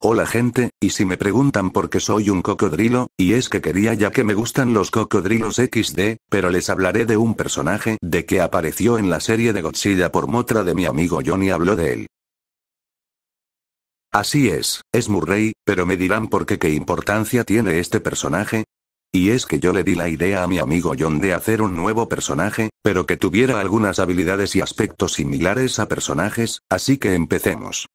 Hola gente, y si me preguntan por qué soy un cocodrilo, y es que quería ya que me gustan los cocodrilos XD, pero les hablaré de un personaje de que apareció en la serie de Godzilla por motra de mi amigo Johnny habló de él. Así es, es Murray, pero me dirán por qué qué importancia tiene este personaje. Y es que yo le di la idea a mi amigo John de hacer un nuevo personaje, pero que tuviera algunas habilidades y aspectos similares a personajes, así que empecemos.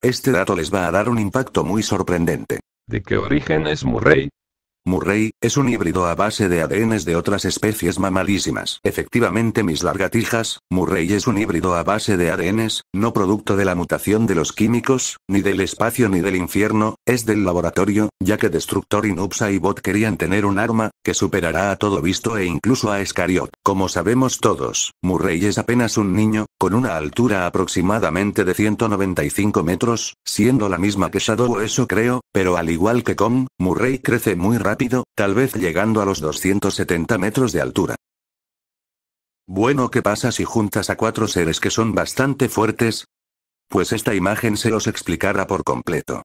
Este dato les va a dar un impacto muy sorprendente. ¿De qué origen es Murray? Murray, es un híbrido a base de ADNs de otras especies mamalísimas. Efectivamente mis largatijas, Murray es un híbrido a base de ADNs, no producto de la mutación de los químicos, ni del espacio ni del infierno, es del laboratorio, ya que Destructor y y Bot querían tener un arma, que superará a todo visto e incluso a Escariot. Como sabemos todos, Murray es apenas un niño, con una altura aproximadamente de 195 metros, siendo la misma que Shadow eso creo, pero al igual que Kong, Murray crece muy rápido tal vez llegando a los 270 metros de altura. Bueno, ¿qué pasa si juntas a cuatro seres que son bastante fuertes? Pues esta imagen se los explicará por completo.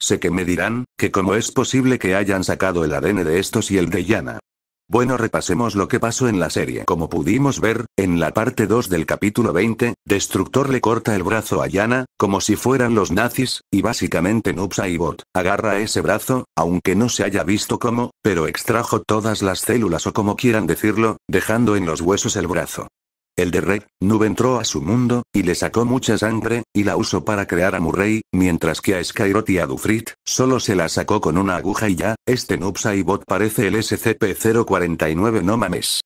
Sé que me dirán, que cómo es posible que hayan sacado el ADN de estos y el de Yana. Bueno, repasemos lo que pasó en la serie. Como pudimos ver, en la parte 2 del capítulo 20, Destructor le corta el brazo a Yana, como si fueran los nazis, y básicamente Nupsa y Bot agarra ese brazo, aunque no se haya visto cómo, pero extrajo todas las células o como quieran decirlo, dejando en los huesos el brazo. El de Red, Noob entró a su mundo, y le sacó mucha sangre, y la usó para crear a Murray, mientras que a Skyrot y a Dufrit, solo se la sacó con una aguja y ya, este Noob bot parece el SCP-049 no mames.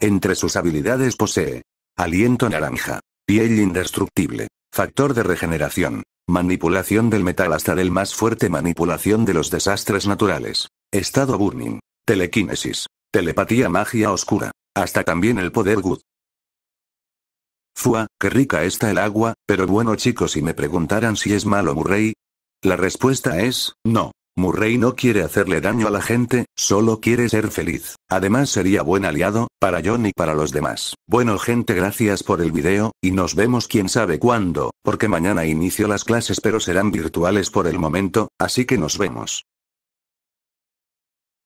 Entre sus habilidades posee. Aliento naranja. Piel indestructible. Factor de regeneración. Manipulación del metal hasta del más fuerte manipulación de los desastres naturales. Estado burning. Telequinesis. Telepatía magia oscura. Hasta también el poder Good. Fua, qué rica está el agua, pero bueno chicos si me preguntaran si es malo Murray. La respuesta es, no. Murray no quiere hacerle daño a la gente, solo quiere ser feliz. Además sería buen aliado, para John y para los demás. Bueno gente gracias por el video, y nos vemos quién sabe cuándo, porque mañana inicio las clases pero serán virtuales por el momento, así que nos vemos.